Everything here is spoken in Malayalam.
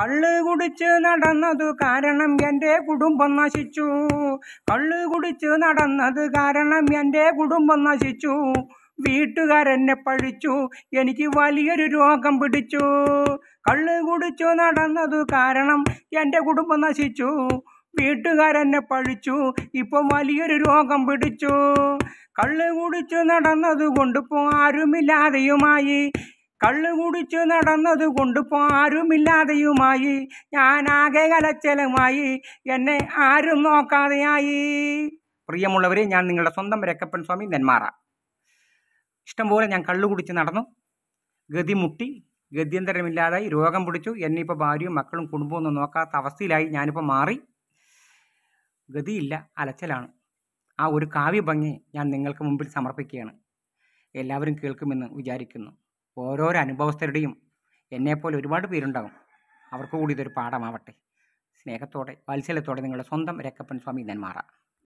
കള്ള് കുടിച്ച് നടന്നത് കാരണം എൻ്റെ കുടുംബം നശിച്ചു കള്ള് കുടിച്ച് നടന്നത് കാരണം എൻ്റെ കുടുംബം നശിച്ചു വീട്ടുകാരെന്നെ പഴിച്ചു എനിക്ക് വലിയൊരു രോഗം പിടിച്ചു കള്ള് കുടിച്ചു നടന്നത് കാരണം എൻ്റെ കുടുംബം നശിച്ചു വീട്ടുകാരെന്നെ പഴിച്ചു ഇപ്പം വലിയൊരു രോഗം പിടിച്ചു കള്ള് കുടിച്ചു നടന്നതുകൊണ്ട് കൊണ്ടിപ്പോൾ ആരുമില്ലാതെയുമായി കള്ളു കുടിച്ചു നടന്നതുകൊണ്ട് ഞാൻ ഞാനാകെ കലച്ചലുമായി എന്നെ ആരും നോക്കാതെയായി പ്രിയമുള്ളവരെ ഞാൻ നിങ്ങളുടെ സ്വന്തം രക്കപ്പൻ സ്വാമി നെന്മാറ ഇഷ്ടംപോലെ ഞാൻ കള്ളു കുടിച്ച് നടന്നു ഗതി മുട്ടി ഗത്യന്തരമില്ലാതായി രോഗം പിടിച്ചു ഇപ്പോൾ ഭാര്യയും മക്കളും കുടുംബവും ഒന്നും നോക്കാത്ത അവസ്ഥയിലായി ഞാനിപ്പോൾ മാറി ഗതിയില്ല അലച്ചലാണ് ആ ഒരു കാവ്യ ഭംഗി ഞാൻ നിങ്ങൾക്ക് മുമ്പിൽ സമർപ്പിക്കുകയാണ് എല്ലാവരും കേൾക്കുമെന്ന് വിചാരിക്കുന്നു ഓരോരോ അനുഭവസ്ഥരുടെയും എന്നെപ്പോലെ ഒരുപാട് പേരുണ്ടാകും അവർക്ക് കൂടി ഇതൊരു പാഠമാവട്ടെ സ്നേഹത്തോടെ വാത്സല്യത്തോടെ നിങ്ങളുടെ സ്വന്തം രക്കപ്പൻ സ്വാമി മാറാം